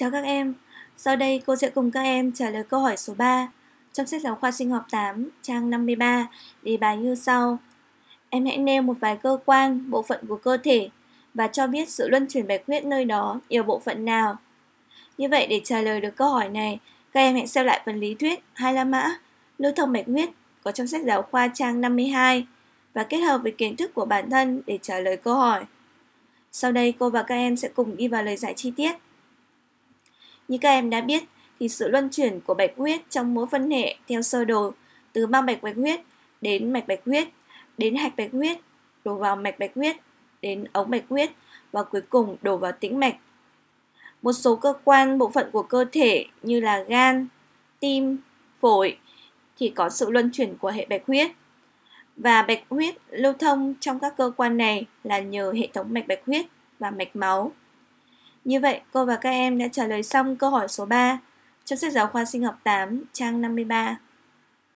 Chào các em, sau đây cô sẽ cùng các em trả lời câu hỏi số 3 trong sách giáo khoa sinh học 8, trang 53, đề bài như sau. Em hãy nêu một vài cơ quan, bộ phận của cơ thể và cho biết sự luân chuyển bạch huyết nơi đó ở bộ phận nào. Như vậy để trả lời được câu hỏi này, các em hãy xem lại phần lý thuyết hai la mã lưu thông bạch huyết có trong sách giáo khoa trang 52 và kết hợp với kiến thức của bản thân để trả lời câu hỏi. Sau đây cô và các em sẽ cùng đi vào lời giải chi tiết. Như các em đã biết, thì sự luân chuyển của bạch huyết trong mối phân hệ theo sơ đồ từ mang bạch bạch huyết đến mạch bạch huyết, đến hạch bạch huyết, đổ vào mạch bạch huyết, đến ống bạch huyết và cuối cùng đổ vào tĩnh mạch. Một số cơ quan bộ phận của cơ thể như là gan, tim, phổi thì có sự luân chuyển của hệ bạch huyết. Và bạch huyết lưu thông trong các cơ quan này là nhờ hệ thống mạch bạch huyết và mạch máu. Như vậy, cô và các em đã trả lời xong câu hỏi số 3 trong sách giáo khoa sinh học 8, trang 53.